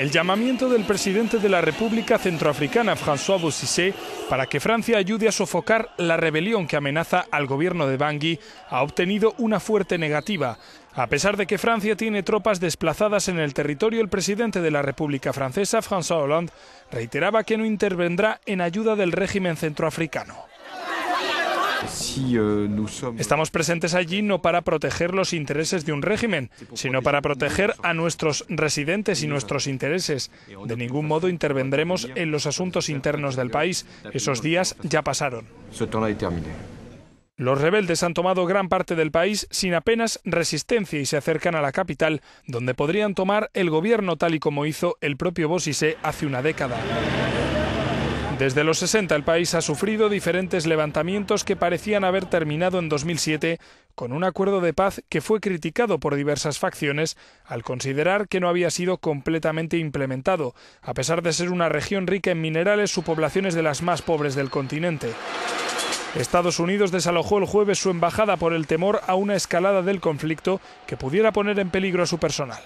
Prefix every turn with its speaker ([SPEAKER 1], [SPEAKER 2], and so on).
[SPEAKER 1] el llamamiento del presidente de la República Centroafricana, François Bossissé, para que Francia ayude a sofocar la rebelión que amenaza al gobierno de Bangui, ha obtenido una fuerte negativa. A pesar de que Francia tiene tropas desplazadas en el territorio, el presidente de la República Francesa, François Hollande, reiteraba que no intervendrá en ayuda del régimen centroafricano.
[SPEAKER 2] Eh, Estamos
[SPEAKER 1] presentes allí no para proteger los intereses de un régimen, sino para proteger a nuestros residentes y nuestros intereses. De ningún modo intervendremos en los asuntos internos del país. Esos días ya pasaron. Los rebeldes han tomado gran parte del país sin apenas resistencia y se acercan a la capital, donde podrían tomar el gobierno tal y como hizo el propio Bosise hace una década. Desde los 60 el país ha sufrido diferentes levantamientos que parecían haber terminado en 2007 con un acuerdo de paz que fue criticado por diversas facciones al considerar que no había sido completamente implementado, a pesar de ser una región rica en minerales, su población es de las más pobres del continente. Estados Unidos desalojó el jueves su embajada por el temor a una escalada del conflicto que pudiera poner en peligro a su personal.